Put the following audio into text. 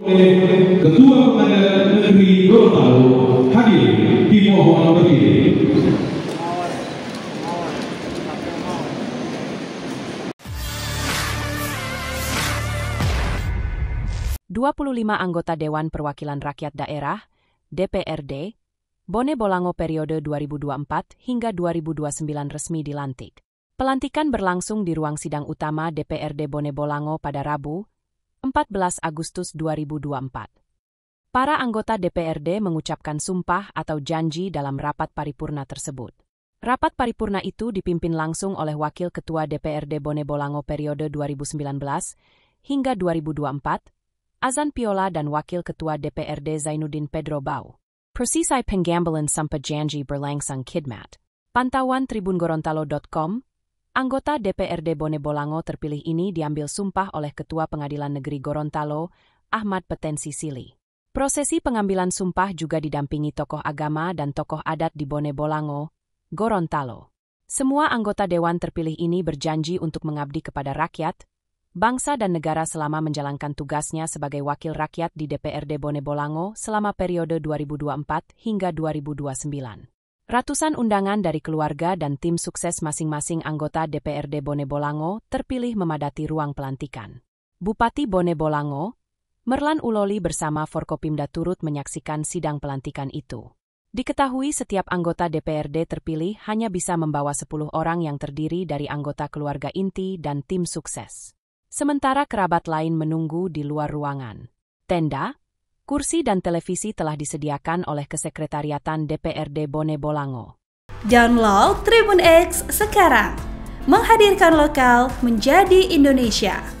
oleh Ketua Pengadilan Negeri Gorontalo hadir dimohon berdiri. Dua puluh lima anggota Dewan Perwakilan Rakyat Daerah (DPRD) Bone Bolango periode 2024 hingga 2029 resmi dilantik. Pelantikan berlangsung di ruang sidang utama DPRD Bone Bolango pada Rabu, 14 Agustus 2024. Para anggota DPRD mengucapkan sumpah atau janji dalam rapat paripurna tersebut. Rapat paripurna itu dipimpin langsung oleh Wakil Ketua DPRD Bone Bolango periode 2019 hingga 2024, Azan Piola dan Wakil Ketua DPRD Zainuddin Pedro Bau. Persisai penggambalan sampai janji berlangsung khidmat. Pantauan Tribun Gorontalo.com. Anggota DPRD Bone Bolango terpilih ini diambil sumpah oleh Ketua Pengadilan Negeri Gorontalo, Ahmad Petensi Sili. Prosesi pengambilan sumpah juga didampingi tokoh agama dan tokoh adat di Bone Bolango, Gorontalo. Semua anggota dewan terpilih ini berjanji untuk mengabdi kepada rakyat, bangsa dan negara selama menjalankan tugasnya sebagai wakil rakyat di DPRD Bone Bolango selama periode 2024 hingga 2029. Ratusan undangan dari keluarga dan tim sukses masing-masing anggota DPRD Bone Bolango terpilih memadati ruang pelantikan. Bupati Bone Bolango, Merlan Uloli bersama Forkopimda turut menyaksikan sidang pelantikan itu. Diketahui setiap anggota DPRD terpilih hanya bisa membawa 10 orang yang terdiri dari anggota keluarga inti dan tim sukses. Sementara kerabat lain menunggu di luar ruangan. Tenda, Kursi dan televisi telah disediakan oleh Kesekretariatan DPRD Bone Bolango. Download Tribun X sekarang. Menghadirkan lokal menjadi Indonesia.